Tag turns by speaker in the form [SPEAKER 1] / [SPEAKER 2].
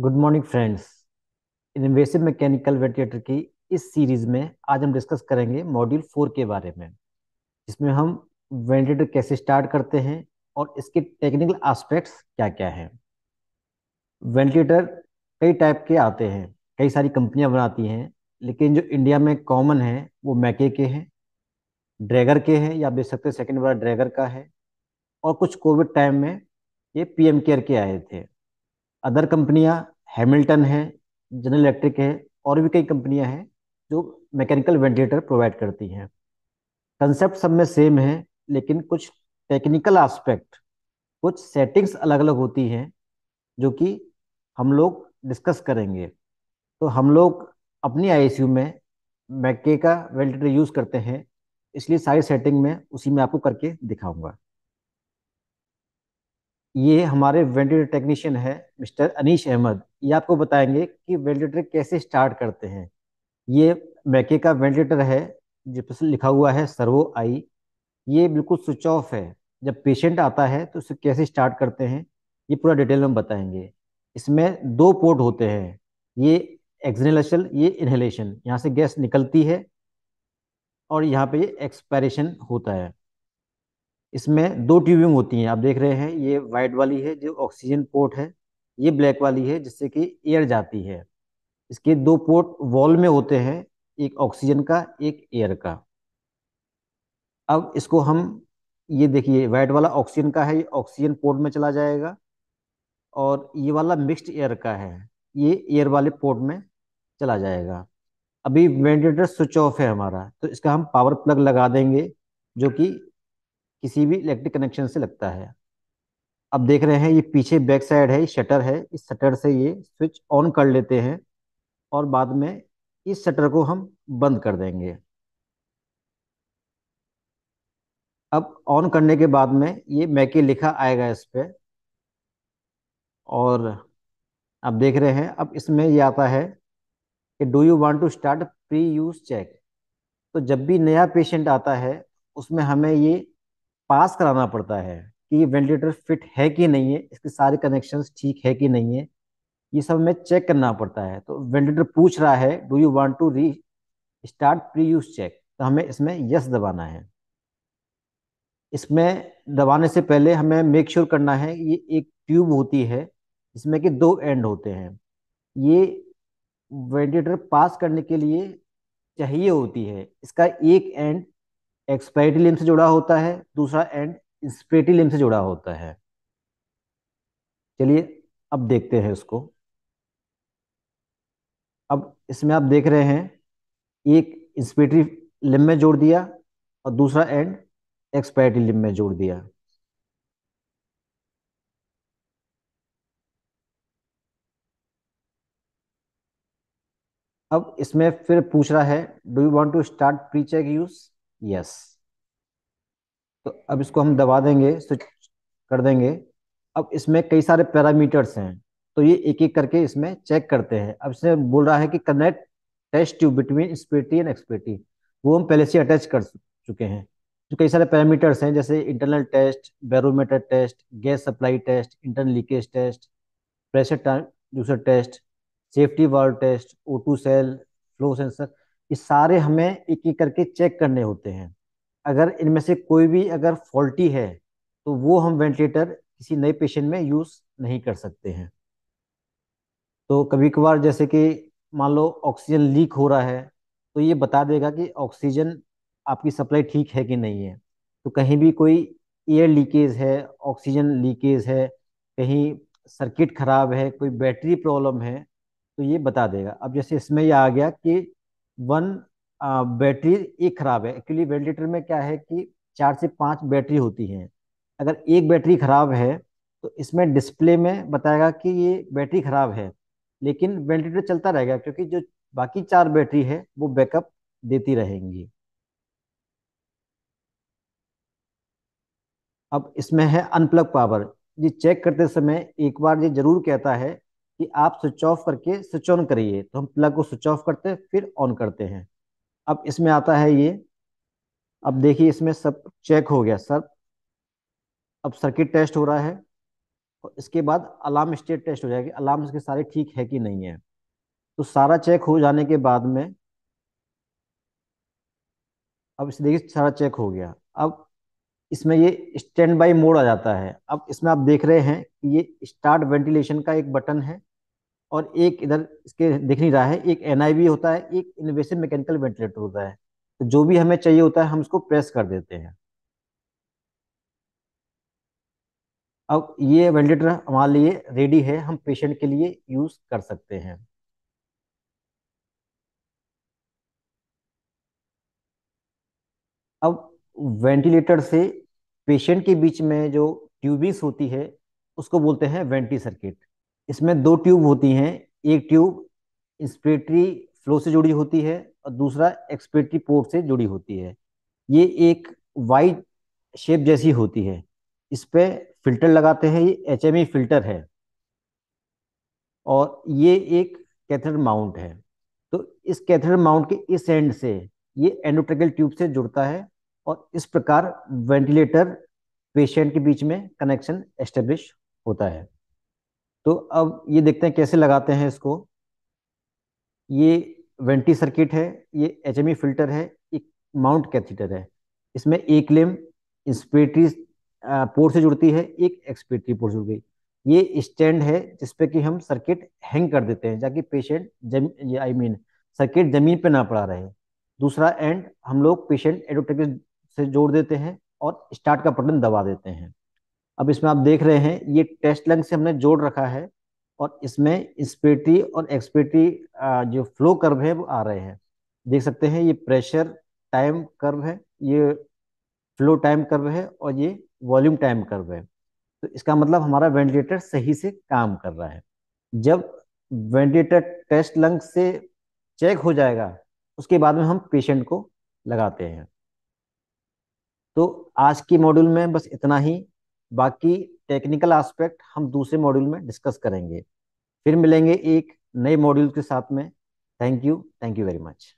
[SPEAKER 1] good morning friends invasive mechanical ventilator की इस series में आज हम डिस्कस करेंगे मॉड्यूल फोर के बारे में जिसमें हम वेंटिलेटर कैसे स्टार्ट करते हैं और इसके टेक्निकल एस्पेक्ट्स क्या क्या हैं वेंटिलेटर कई टाइप के आते हैं कई सारी कंपनियां बनाती हैं लेकिन जो इंडिया में कॉमन है वो मैके के हैं ड्रैगर के हैं या बेच सकते सेकेंड वाला ड्रैगर का है और कुछ कोविड टाइम में ये पी केयर के आए थे अदर कंपनियां हैमिल्टन है जनरल इलेक्ट्रिक है और भी कई कंपनियां हैं जो मैकेनिकल वेंटिलेटर प्रोवाइड करती हैं कंसेप्ट सब में सेम है लेकिन कुछ टेक्निकल एस्पेक्ट कुछ सेटिंग्स अलग अलग होती हैं जो कि हम लोग डिस्कस करेंगे तो हम लोग अपनी आईसीयू में मैके का वेंटिलेटर यूज़ करते हैं इसलिए सारी सेटिंग में उसी में आपको करके दिखाऊंगा ये हमारे वेंटिलेटर टेक्नीशियन है मिस्टर अनीश अहमद ये आपको बताएंगे कि वेंटिलेटर कैसे स्टार्ट करते हैं ये मैके का वेंटिलेटर है जिस लिखा हुआ है सर्वो आई ये बिल्कुल स्विच ऑफ है जब पेशेंट आता है तो उसे कैसे स्टार्ट करते हैं ये पूरा डिटेल में बताएंगे इसमें दो पोर्ट होते हैं ये एक्सनेलेशन ये इनहेलेशन यहाँ से गैस निकलती है और यहाँ पे ये एक्सपायरेशन होता है इसमें दो ट्यूबिंग होती हैं आप देख रहे हैं ये वाइट वाली है जो ऑक्सीजन पोर्ट है ये ब्लैक वाली है जिससे कि एयर जाती है इसके दो पोर्ट वॉल में होते हैं एक ऑक्सीजन का एक एयर का अब इसको हम ये देखिए वाइट वाला ऑक्सीजन का है ये ऑक्सीजन पोर्ट में चला जाएगा और ये वाला मिक्स्ड एयर का है ये एयर वाले पोर्ट में चला जाएगा अभी वेंटिलेटर स्विच ऑफ है हमारा तो इसका हम पावर प्लग लगा देंगे जो कि किसी भी इलेक्ट्रिक कनेक्शन से लगता है अब देख रहे हैं ये पीछे बैक साइड है शटर है इस शटर से ये स्विच ऑन कर लेते हैं और बाद में इस शटर को हम बंद कर देंगे अब ऑन करने के बाद में ये मैके लिखा आएगा इस पर और आप देख रहे हैं अब इसमें ये आता है कि do you want to start pre use check तो जब भी नया पेशेंट आता है उसमें हमें ये पास कराना पड़ता है कि ये वेंटिलेटर फिट है कि नहीं है इसके सारे कनेक्शंस ठीक है कि नहीं है ये सब हमें चेक करना पड़ता है तो वेंटिलेटर पूछ रहा है do you want to restart pre use check तो हमें इसमें यस दबाना है इसमें दबाने से पहले हमें मेक श्योर sure करना है ये एक ट्यूब होती है जिसमें कि दो एंड होते हैं ये वेंटिलेटर पास करने के लिए चाहिए होती है इसका एक एंड एक्सपायरी लिम्ब से जुड़ा होता है दूसरा एंड इंस्पेटी लिम्ब से जुड़ा होता है चलिए अब देखते हैं इसको अब इसमें आप देख रहे हैं एक इंस्पेटरी लिम्ब में जोड़ दिया और दूसरा एंड एक्सपायरी लिम्ब में जोड़ दिया अब इसमें फिर पूछ रहा है do you want to start pre check use yes तो अब इसको हम दबा देंगे स्विच कर देंगे अब इसमें कई सारे पैरामीटर्स हैं तो ये एक एक करके इसमें चेक करते हैं अब इसमें बोल रहा है कि कनेक्ट टेस्ट ट्यूब बिटवीन स्पेटी एंड एक्सपेटी वो हम पहले से अटैच कर चुके हैं तो कई सारे पैरामीटर्स हैं जैसे internal test barometer test gas supply test internal leakage test pressure टूसर test safety valve test O two cell flow sensor ये सारे हमें एक एक करके चेक करने होते हैं अगर इनमें से कोई भी अगर फॉल्टी है तो वो हम वेंटिलेटर किसी नए पेशेंट में यूज़ नहीं कर सकते हैं तो कभी कभार जैसे कि मान लो ऑक्सीजन लीक हो रहा है तो ये बता देगा कि ऑक्सीजन आपकी सप्लाई ठीक है कि नहीं है तो कहीं भी कोई एयर लीकेज है ऑक्सीजन लीकेज है कहीं सर्किट खराब है कोई बैटरी प्रॉब्लम है तो ये बता देगा अब जैसे इसमें यह आ गया कि वन बैटरी एक खराब है एक्चुअली वेंटिलेटर में क्या है कि चार से पांच बैटरी होती है अगर एक बैटरी खराब है तो इसमें डिस्प्ले में बताएगा कि ये बैटरी खराब है लेकिन वेंटिलेटर चलता रहेगा क्योंकि जो बाकी चार बैटरी है वो बैकअप देती रहेंगी अब इसमें है अनप्लग पावर ये चेक करते समय एक बार ये जरूर कहता है कि आप स्विच ऑफ करके स्विच ऑन करिए तो हम प्लग को स्विच ऑफ करते हैं फिर ऑन करते हैं अब इसमें आता है ये अब देखिए इसमें सब चेक हो गया सर अब सर्किट टेस्ट हो रहा है और इसके बाद अलार्म स्टेट टेस्ट हो जाएगी अलार्म इसके सारे ठीक है कि नहीं है तो सारा चेक हो जाने के बाद में अब इसे देखिए सारा चेक हो गया अब इसमें ये स्टैंड बाई मोड आ जाता है अब इसमें आप देख रहे हैं कि ये स्टार्ट वेंटिलेशन का एक बटन है और एक इधर इसके दिख नहीं रहा है एक एन होता है एक इन्वेसिव मैकेनिकल वेंटिलेटर होता है तो जो भी हमें चाहिए होता है हम उसको प्रेस कर देते हैं अब ये वेंटिलेटर हमारे लिए रेडी है हम पेशेंट के लिए यूज कर सकते हैं अब वेंटिलेटर से पेशेंट के बीच में जो ट्यूबिंग्स होती है उसको बोलते हैं वेंटी सर्किट इसमें दो ट्यूब होती हैं एक ट्यूब इंस्पिरेटरी फ्लो से जुड़ी होती है और दूसरा एक्सपिरेटरी पोर्ट से जुड़ी होती है ये एक वाइट शेप जैसी होती है इस पर फिल्टर लगाते हैं ये एच फिल्टर है और ये एक कैथेटर माउंट है तो इस कैथेटर माउंट के इस एंड से ये एंडोट्रेकल ट्यूब से जुड़ता है और इस प्रकार वेंटिलेटर पेशेंट के बीच में कनेक्शन एस्टेब्लिश होता है तो अब ये देखते हैं कैसे लगाते हैं इसको ये वेंटी सर्किट है ये एच फिल्टर है एक माउंट कैथीटर है इसमें एक लेम इंस्पेटरी पोर्ट से जुड़ती है एक एक्सपेटरी पोर्ट से जुड़ गई ये स्टैंड है जिसपे कि हम सर्किट हैंग कर देते हैं ताकि पेशेंट जम आई मीन सर्किट जमीन पे ना पड़ा रहे दूसरा एंड हम लोग पेशेंट एडोटेक्स से जोड़ देते हैं और स्टार्ट का बटन दबा देते हैं अब इसमें आप देख रहे हैं ये टेस्ट लंग से हमने जोड़ रखा है और इसमें स्पेटी और एक्सपेटी जो फ्लो कर्व है वो आ रहे हैं देख सकते हैं ये प्रेशर टाइम कर्व है ये फ्लो टाइम कर्व है और ये वॉल्यूम टाइम कर्व है तो इसका मतलब हमारा वेंटिलेटर सही से काम कर रहा है जब वेंटिलेटर टेस्ट लंग से चेक हो जाएगा उसके बाद में हम पेशेंट को लगाते हैं तो आज के मॉड्यूल में बस इतना ही बाकी टेक्निकल एस्पेक्ट हम दूसरे मॉड्यूल में डिस्कस करेंगे फिर मिलेंगे एक नए मॉड्यूल के साथ में thank you thank you very much